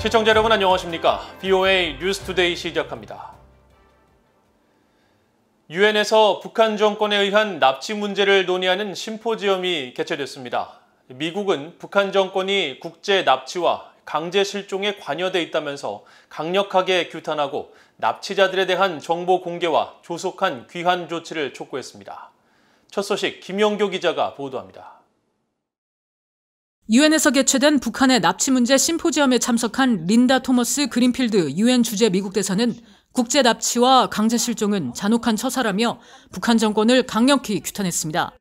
시청자 여러분 안녕하십니까? BOA 뉴스투데이 시작합니다. 유엔에서 북한 정권에 의한 납치 문제를 논의하는 심포지엄이 개최됐습니다. 미국은 북한 정권이 국제 납치와 강제 실종에 관여돼 있다면서 강력하게 규탄하고 납치자들에 대한 정보 공개와 조속한 귀환 조치를 촉구했습니다. 첫 소식 김영교 기자가 보도합니다. 유엔에서 개최된 북한의 납치 문제 심포지엄에 참석한 린다 토머스 그린필드 유엔 주재 미국 대사는 국제 납치와 강제 실종은 잔혹한 처사라며 북한 정권을 강력히 규탄했습니다.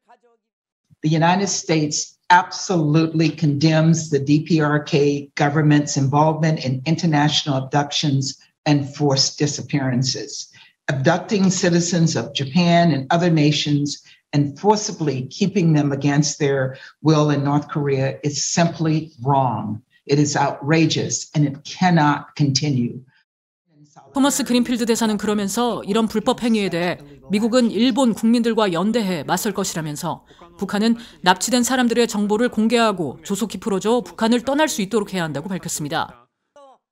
The United States absolutely condemns the DPRK government's involvement in international abductions and forced disappearances. Abducting citizens of Japan and other nations and forcibly keeping them against their will in North Korea is simply wrong. It is outrageous and it cannot continue. 토마스 그린필드 대사는 그러면서 이런 불법 행위에 대해 미국은 일본 국민들과 연대해 맞설 것이라면서 북한은 납치된 사람들의 정보를 공개하고 조속히 풀어줘 북한을 떠날 수 있도록 해야 한다고 밝혔습니다.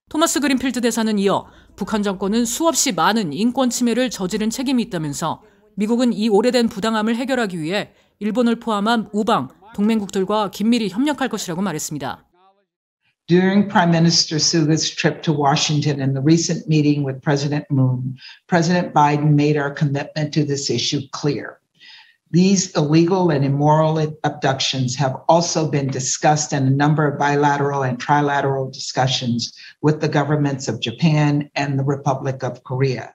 토마스 그린필드 대사는 이어 북한 정권은 수없이 많은 인권 침해를 저지른 책임이 있다면서 미국은 이 오래된 부당함을 해결하기 위해 일본을 포함한 우방, 동맹국들과 긴밀히 협력할 것이라고 말했습니다. During Prime Minister Suga's trip to Washington and the recent meeting with President Moon, President Biden made our commitment to this issue clear. These illegal and immoral abductions have also been discussed in a number of bilateral and trilateral discussions with the governments of Japan and the Republic of Korea.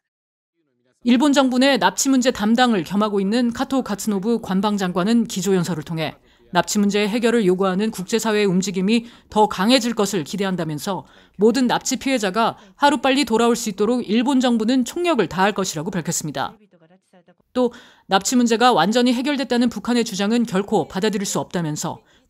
일본 정부 내 납치 문제 담당을 겸하고 있는 카토 가츠노브 관방장관은 기조연설을 통해 납치 문제 해결을 요구하는 국제사회의 움직임이 더 강해질 것을 기대한다면서 모든 납치 피해자가 하루빨리 돌아올 수 있도록 일본 정부는 총력을 다할 것이라고 밝혔습니다. 또 납치 문제가 완전히 해결됐다는 북한의 주장은 결코 받아들일 수 없다면서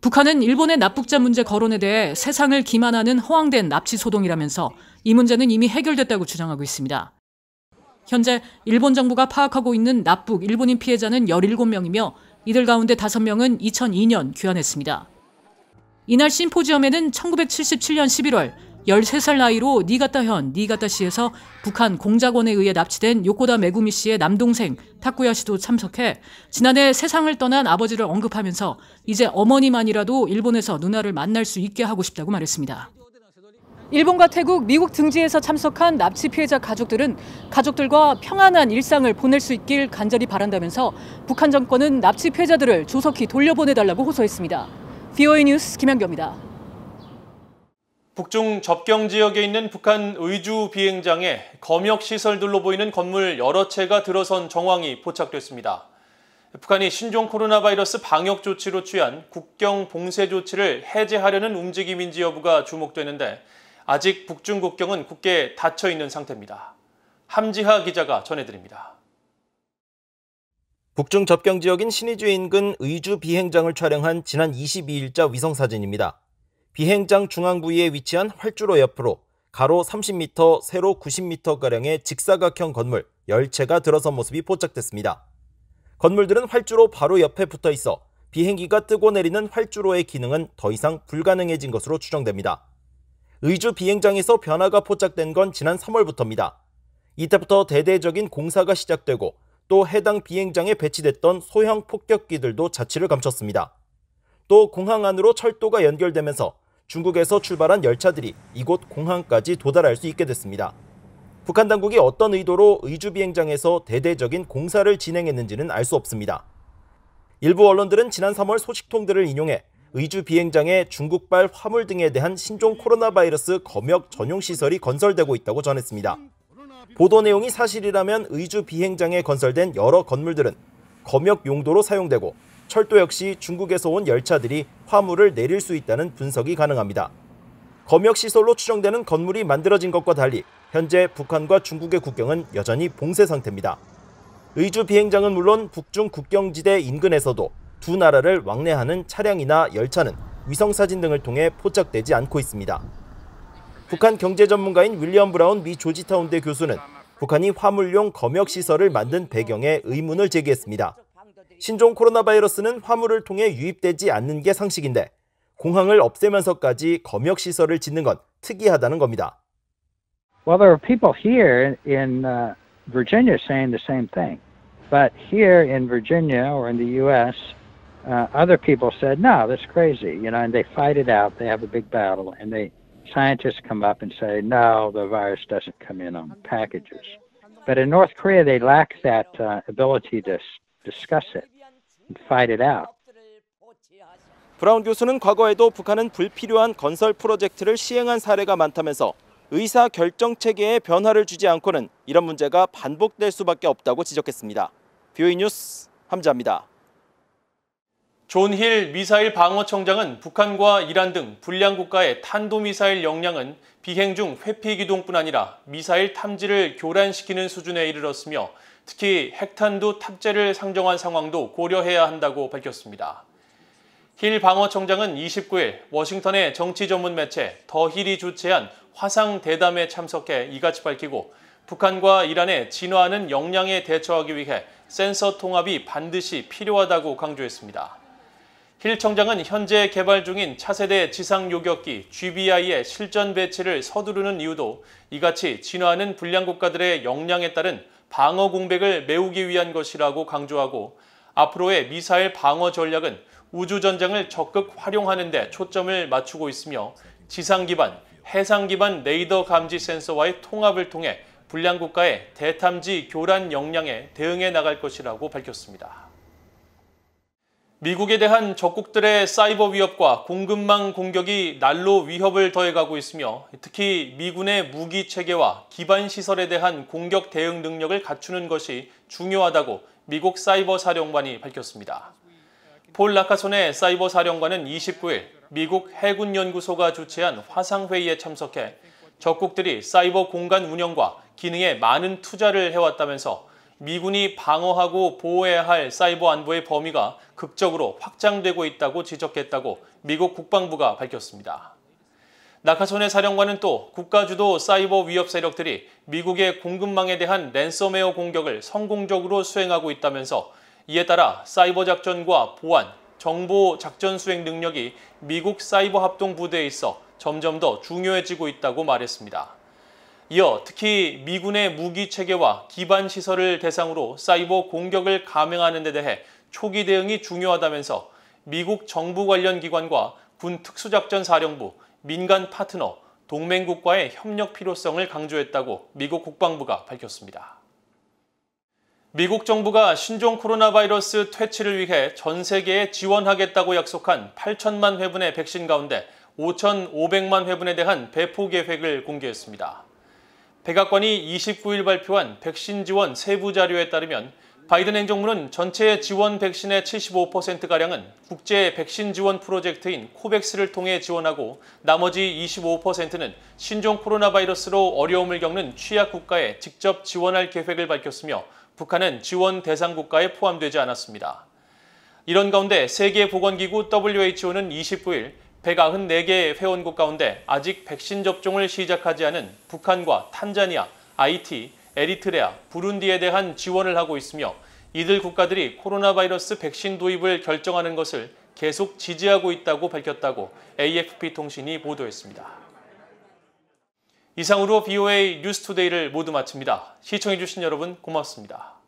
북한은 일본의 납북자 문제 거론에 대해 세상을 기만하는 허황된 납치 소동이라면서 이 문제는 이미 해결됐다고 주장하고 있습니다. 현재 일본 정부가 파악하고 있는 납북 일본인 피해자는 17명이며 이들 가운데 5명은 2002년 귀환했습니다. 이날 심포지엄에는 1977년 11월 13살 나이로 니가타현, 니가타시에서 북한 공작원에 의해 납치된 요코다 메구미 씨의 남동생 타쿠야 씨도 참석해 지난해 세상을 떠난 아버지를 언급하면서 이제 어머니만이라도 일본에서 누나를 만날 수 있게 하고 싶다고 말했습니다. 일본과 태국, 미국 등지에서 참석한 납치 피해자 가족들은 가족들과 평안한 일상을 보낼 수 있길 간절히 바란다면서 북한 정권은 납치 피해자들을 조속히 돌려보내달라고 호소했습니다. v o a 뉴스 김현경입니다. 북중 접경 지역에 있는 북한 의주 비행장에 검역 시설들로 보이는 건물 여러 채가 들어선 정황이 포착됐습니다. 북한이 신종 코로나 바이러스 방역 조치로 취한 국경 봉쇄 조치를 해제하려는 움직임인지 여부가 주목되는데 아직 북중 국경은 굳게 닫혀 있는 상태입니다. 함지하 기자가 전해드립니다. 북중 접경 지역인 신의주 인근 의주 비행장을 촬영한 지난 22일자 위성사진입니다. 비행장 중앙 부위에 위치한 활주로 옆으로 가로 30m, 세로 90m가량의 직사각형 건물 10채가 들어선 모습이 포착됐습니다. 건물들은 활주로 바로 옆에 붙어 있어 비행기가 뜨고 내리는 활주로의 기능은 더 이상 불가능해진 것으로 추정됩니다. 의주 비행장에서 변화가 포착된 건 지난 3월부터입니다. 이때부터 대대적인 공사가 시작되고 또 해당 비행장에 배치됐던 소형 폭격기들도 자취를 감췄습니다. 또 공항 안으로 철도가 연결되면서 중국에서 출발한 열차들이 이곳 공항까지 도달할 수 있게 됐습니다. 북한 당국이 어떤 의도로 의주비행장에서 대대적인 공사를 진행했는지는 알 수 없습니다. 일부 언론들은 지난 3월 소식통들을 인용해 의주비행장에 중국발 화물 등에 대한 신종 코로나 바이러스 검역 전용 시설이 건설되고 있다고 전했습니다. 보도 내용이 사실이라면 의주비행장에 건설된 여러 건물들은 검역 용도로 사용되고 철도 역시 중국에서 온 열차들이 화물을 내릴 수 있다는 분석이 가능합니다. 검역시설로 추정되는 건물이 만들어진 것과 달리 현재 북한과 중국의 국경은 여전히 봉쇄 상태입니다. 의주 비행장은 물론 북중 국경지대 인근에서도 두 나라를 왕래하는 차량이나 열차는 위성사진 등을 통해 포착되지 않고 있습니다. 북한 경제 전문가인 윌리엄 브라운 미 조지타운대 교수는 북한이 화물용 검역시설을 만든 배경에 의문을 제기했습니다. 신종 코로나 바이러스는 화물을 통해 유입되지 않는 게 상식인데 공항을 없애면서까지 검역 시설을 짓는 건 특이하다는 겁니다. Well, there are people here in uh, Virginia saying the same thing. But here in Virginia or in the U.S., uh, other people said, no, that's crazy, you know, and they fight it out. They have a big battle, and they scientists come up and say, no, the virus doesn't come in on packages. But in North Korea, they lack that uh, ability to discuss it and fight it out. 브라운 교수는 과거에도 북한은 불필요한 건설 프로젝트를 시행한 사례가 많다면서 의사 결정 체계에 변화를 주지 않고는 이런 문제가 반복될 수밖에 없다고 지적했습니다. 뷰이 뉴스 함자입니다. 존힐 미사일 방어청장은 북한과 이란 등 불량 국가의 탄도미사일 역량은 비행 중 회피 기동뿐 아니라 미사일 탐지를 교란시키는 수준에 이르렀으며 특히 핵탄두 탑재를 상정한 상황도 고려해야 한다고 밝혔습니다. 힐 방어청장은 29일 워싱턴의 정치 전문 매체 더 힐이 주최한 화상 대담에 참석해 이같이 밝히고 북한과 이란의 진화하는 역량에 대처하기 위해 센서 통합이 반드시 필요하다고 강조했습니다. 힐 청장은 현재 개발 중인 차세대 지상 요격기 GBI의 실전 배치를 서두르는 이유도 이같이 진화하는 불량 국가들의 역량에 따른 방어 공백을 메우기 위한 것이라고 강조하고 앞으로의 미사일 방어 전략은 우주 전장을 적극 활용하는 데 초점을 맞추고 있으며 지상 기반, 해상 기반 레이더 감지 센서와의 통합을 통해 불량 국가의 대탐지 교란 역량에 대응해 나갈 것이라고 밝혔습니다. 미국에 대한 적국들의 사이버 위협과 공급망 공격이 날로 위협을 더해가고 있으며 특히 미군의 무기 체계와 기반 시설에 대한 공격 대응 능력을 갖추는 것이 중요하다고 미국 사이버 사령관이 밝혔습니다. 폴 라카손의 사이버 사령관은 29일 미국 해군 연구소가 주최한 화상 회의에 참석해 적국들이 사이버 공간 운영과 기능에 많은 투자를 해왔다면서 미군이 방어하고 보호해야 할 사이버 안보의 범위가 극적으로 확장되고 있다고 지적했다고 미국 국방부가 밝혔습니다. 나카손의 사령관은 또 국가주도 사이버 위협 세력들이 미국의 공급망에 대한 랜섬웨어 공격을 성공적으로 수행하고 있다면서 이에 따라 사이버 작전과 보안, 정보 작전 수행 능력이 미국 사이버 합동 부대에 있어 점점 더 중요해지고 있다고 말했습니다. 이어 특히 미군의 무기 체계와 기반 시설을 대상으로 사이버 공격을 감행하는 데 대해 초기 대응이 중요하다면서 미국 정부 관련 기관과 군 특수작전사령부, 민간 파트너, 동맹국과의 협력 필요성을 강조했다고 미국 국방부가 밝혔습니다. 미국 정부가 신종 코로나 바이러스 퇴치를 위해 전 세계에 지원하겠다고 약속한 8천만 회분의 백신 가운데 5,500만 회분에 대한 배포 계획을 공개했습니다. 백악관이 29일 발표한 백신 지원 세부 자료에 따르면 바이든 행정부는 전체 지원 백신의 75%가량은 국제 백신 지원 프로젝트인 코백스를 통해 지원하고 나머지 25%는 신종 코로나 바이러스로 어려움을 겪는 취약 국가에 직접 지원할 계획을 밝혔으며 북한은 지원 대상 국가에 포함되지 않았습니다. 이런 가운데 세계보건기구 WHO는 29일 194개의 회원국 가운데 아직 백신 접종을 시작하지 않은 북한과 탄자니아, 아이티, 에리트레아, 부룬디에 대한 지원을 하고 있으며 이들 국가들이 코로나 바이러스 백신 도입을 결정하는 것을 계속 지지하고 있다고 밝혔다고 AFP 통신이 보도했습니다. 이상으로 BOA 뉴스투데이를 모두 마칩니다. 시청해주신 여러분 고맙습니다.